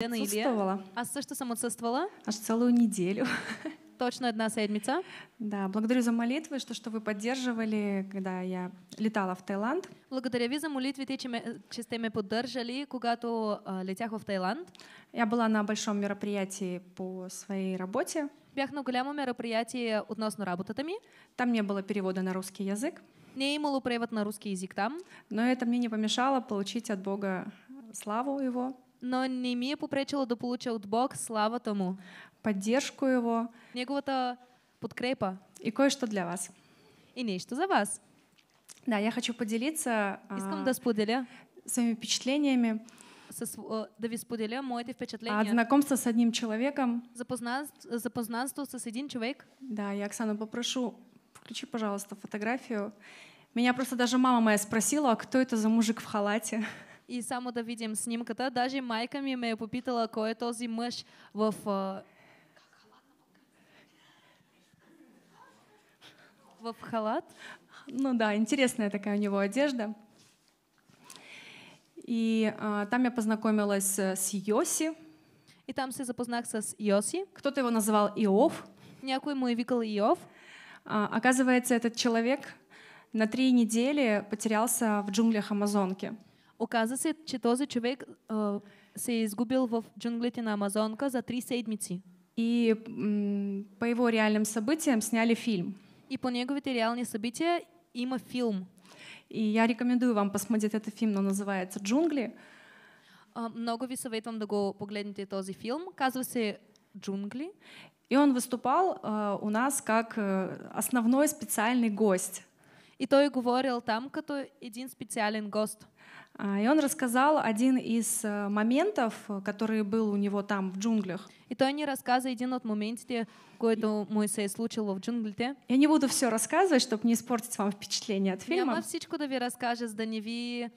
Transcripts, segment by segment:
Отсутствовала. А со что сам отсутствовала? Аж целую неделю. Точно одна седмица. Да, благодарю за молитвы, что, что вы поддерживали, когда я летала в Таиланд. Благодаря ви за молитвы, те, че мы поддержали, когда то а, летях в Таиланд. Я была на большом мероприятии по своей работе. Бях на голямом мероприятии относно работатами. Там не было перевода на русский язык. Не имало перевод на русский язык там. Но это мне не помешало получить от Бога славу Его но не ми попречило да получа от Бог слава тому. Поддержку его. Неговата подкрепа. И кое-что для вас. И нечто за вас. Да, я хочу поделиться а, Искам а, да споделя. своими впечатлениями. со да ви споделя моите а, впечатления. От знакомства с одним человеком. Запознанство, запознанство с один человек. Да, я Оксану попрошу, включи, пожалуйста, фотографию. Меня просто даже мама моя спросила, а кто это за мужик в халате? и само да видим снимката. Даже майка ми ме е попитала кой е този мъж в... А, в халат? Ну да, интересная такая у него одежда. И а, там я познакомилась э, с Йоси. И там все запознах с Йоси. Кто-то его называл Иов. Някой му е викал Иов. А, оказывается, этот человек на три недели потерялся в джунглях Амазонки. Оказа се, че този човек а, се е изгубил в джунглите на Амазонка за три седмици. И по его реальным событиям сняли фильм. И по неговите реални събития има фильм. И я рекомендую вам посмотреть этот фильм, но называется «Джунгли». А, много ви съветвам да го погледнете този фильм. Казва се «Джунгли». И он выступал э, у нас как э, основной специальный гость и то и говорил там, като один специален гост. А, и он рассказал один из э, моментов, который был у него там в джунглях. И то они рассказа один от моментите, който му се е случило в джунглите. Я не буду все рассказывать, чтобы не испортить вам впечатление от фильма. Я вам да ви разкажа, за да не ви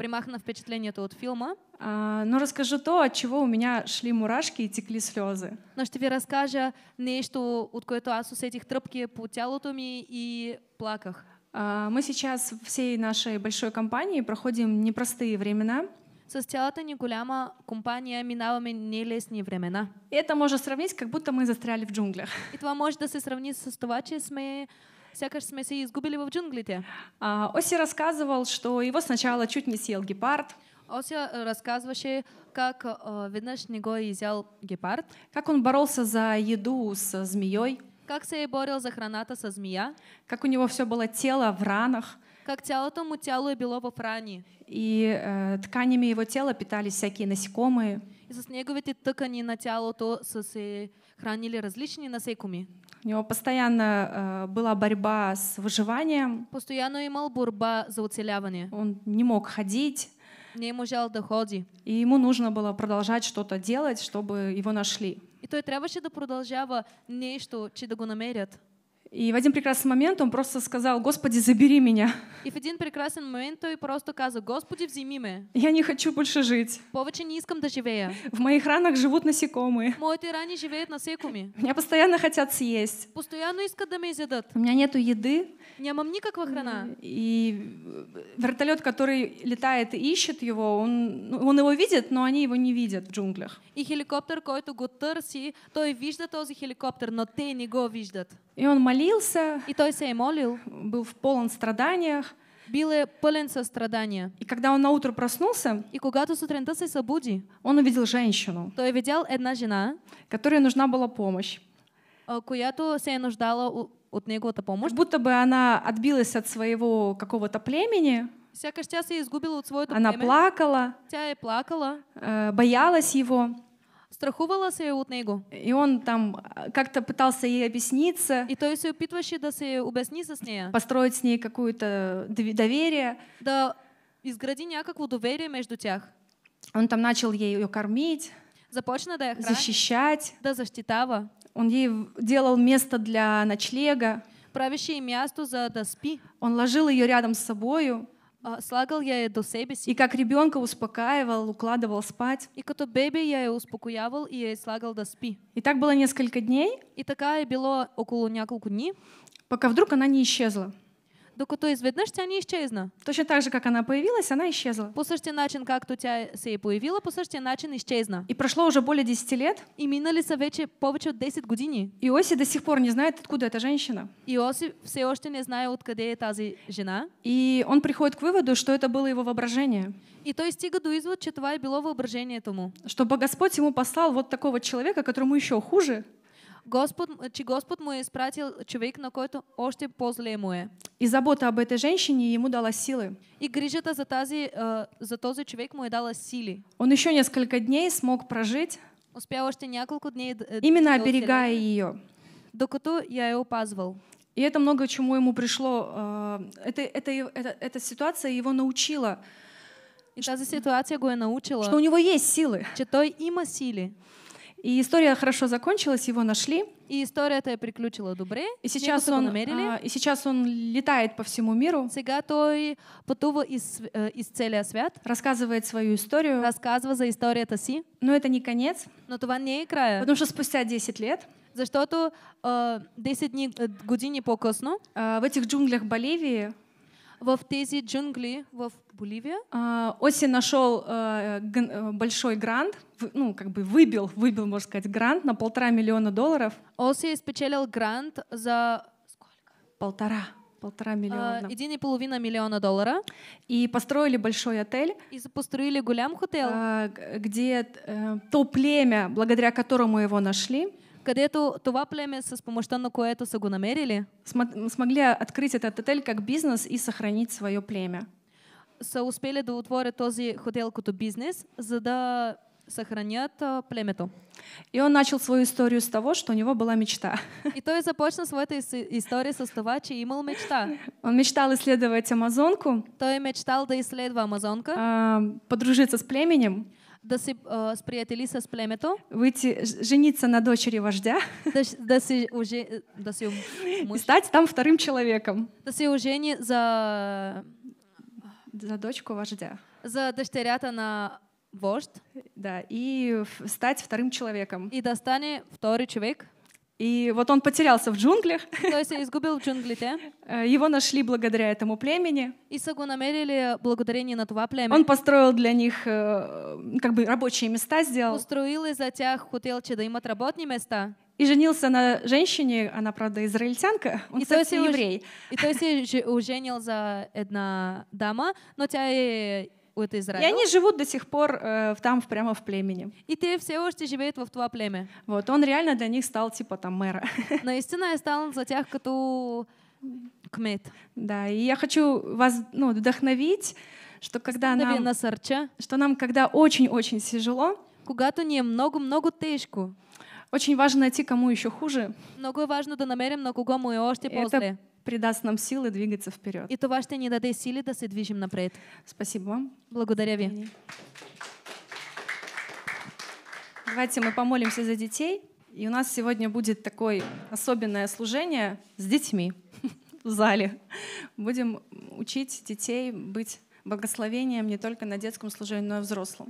прямых на впечатление от фильма? А, ну, расскажу то, от чего у меня шли мурашки и текли слезы. Ну что тебе расскажу, нечто, от което асус этих тръпки по тялото и плаках. А, мы сейчас всей нашей большой компании проходим непростые времена. Со цялата Никуляма голяма компания минаваме нелесни времена. И это можно сравнить, как будто мы застряли в джунглях. И это може да се сравни с това, че сме Вся, кажется, мы изгубили его в джунглите. А, Оси рассказывал, что его сначала чуть не съел гепард. Оси э, рассказывающий, как э, видишь, него изъял гепард. Как он боролся за еду с змеей. Как се борел за храната со змея. Как у него все было тело в ранах. Как тело тому телу было в ране. И э, тканями его тела питались всякие насекомые. И с неговите ткани на тялото то се хранили различные насекомые. У него постоянно э, была борьба с выживанием. Постоянно имел борьба за уцелявание. Он не мог ходить. Не можал доходи. И ему нужно было продолжать что-то делать, чтобы его нашли. И той трябваше да продължава нещо, че да го намерят. И в один прекрасный момент он просто сказал, Господи, забери меня. И в один прекрасный момент он просто сказал, Господи, вземи меня. Я не хочу больше жить. Повече не искам да живея. В моих ранах живут насекомые. Моите рани живеют насекомые. Меня постоянно хотят съесть. Постоянно искат да меня изъедат. У меня нету еды. Нямам никакого храна. И вертолет, который летает и ищет его, он, он его видит, но они его не видят в джунглях. И хеликоптер, който го търси, той вижда този хеликоптер, но те не го виждат. И он молился. И той се молил. Был в полон страданиях. Бил е пълен страдания. И когда он на утро проснулся, и когато сутринта се сабуди, он увидел женщину. То я видел одна жена, которой нужна была помощь. А, която се нуждала от него неговата помощь. Как будто бы она отбилась от своего какого-то племени. Всякая тя я изгубила от своего племени. Она племя. плакала. Тя е плакала. Э, боялась его страхувала се от него. И он там э, как-то пытался ей объясниться. И той се опитваше да се обясни с ней. Построить с ней какое-то доверие. Да изгради някакво доверие между тях. Он там начал ей ее кормить. Започна да я хранить, защищать. Да защитава. Он ей делал место для ночлега. Правящее место за да спи. Он ложил ее рядом с собою. А, слагал я до себе. И как ребенка успокаивал, укладывал спать. И като бебе я ее успокоявал и я слагал до спи. И так было несколько дней. И такая было около несколько дней. Пока вдруг она не исчезла докато изведнъж тя не изчезна. Точно так же, как она появилась, она исчезла. По същия начин, както тя се е появила, по същия начин изчезна. И прошло уже более 10 лет. И минали са вече повече от 10 години. Иоси до сих пор не знает, откуда эта женщина. Иоси все още не знае откъде е тази жена. И он приходит к выводу, что это было его воображение. И то стига до извод, что това е било воображението му. Чтобы Господь ему послал вот такого человека, которому еще хуже. Господ, че Господь му е человек, човек, на който още позле зле е. И забота об этой женщине ему дала силы. И грижата за, тази, а, за този човек му е дала силы. Он еще несколько дней смог прожить. Успел още несколько дней. Именно оберегая ее. Докато я ее опазвал. И это много чему ему пришло. А, это, это, это, эта ситуация его научила. И та ситуация его научила. Что у него есть силы. Что той има силы. И история хорошо закончилась, его нашли. И история эта приключила добре. И сейчас он, намерили. А, и сейчас он летает по всему миру. Сега той пътува из, э, из целия свят. Рассказывает свою историю. Рассказывает за это си. Но это не конец. Но това не е края. Потому что спустя 10 лет Защото э, 10 дни, э, години по-късно э, в этих джунглях Боливии в тези джунгли в Боливии. А, Оси нашел э, э, большой грант, ну, как бы выбил, выбил, можно сказать, грант на полтора миллиона долларов. Оси испечалил грант за сколько? Полтора. Полтора а, миллиона. Один и половина миллиона долларов. И построили большой отель. И построили гулям хотел. А, где э, то племя, благодаря которому его нашли където това племе с помощта на което са го намерили, смогли открыть этот отель как бизнес и сохранить свое племя. Са успели да отворят този хотел като бизнес, за да сохранят а, племето. И он начал свою историю с того, что у него была мечта. И то и започна свою историю с того, че имел мечта. Он мечтал исследовать Амазонку. То и мечтал да исследовать Амазонка. А, подружиться с племенем да се э, а, сприятели с племето, выйти, жениться на дочери вождя, да, да се уже, да се и стать там вторым человеком. Да се ожени за... За дочку вождя. За дочерята на вождь. Да, и стать вторым человеком. И да стане второй человек. И вот он потерялся в джунглях. То есть изгубил в джунглите. Э, его нашли благодаря этому племени. И сагу намерили благодарение на това племя. Он построил для них э, как бы рабочие места сделал. Построил за тях хотелче да имат работни места. И женился на женщине, она, правда, израильтянка, он, и кстати, еврей. И то есть женил за одна дама, но тя от Израил. И они живут до сих пор э, там прямо в племени. И ты все още живет в твоем племя. Вот, он реально для них стал типа там мэра. Но Наистина стал за тех, кто кмет. Да, и я хочу вас ну, вдохновить, что когда нам, на что нам когда очень-очень тяжело, когато ни е много-много тежко, очень важно найти, кому еще хуже. Много важно да намерим на кого мы още после. Это придаст нам силы двигаться вперед. И то ще не даде силы, да се движим напред. Спасибо вам. Благодаря ви. Давайте мы помолимся за детей. И у нас сегодня будет такое особенное служение с детьми в зале. Будем учить детей быть благословением не только на детском служении, но и взрослым.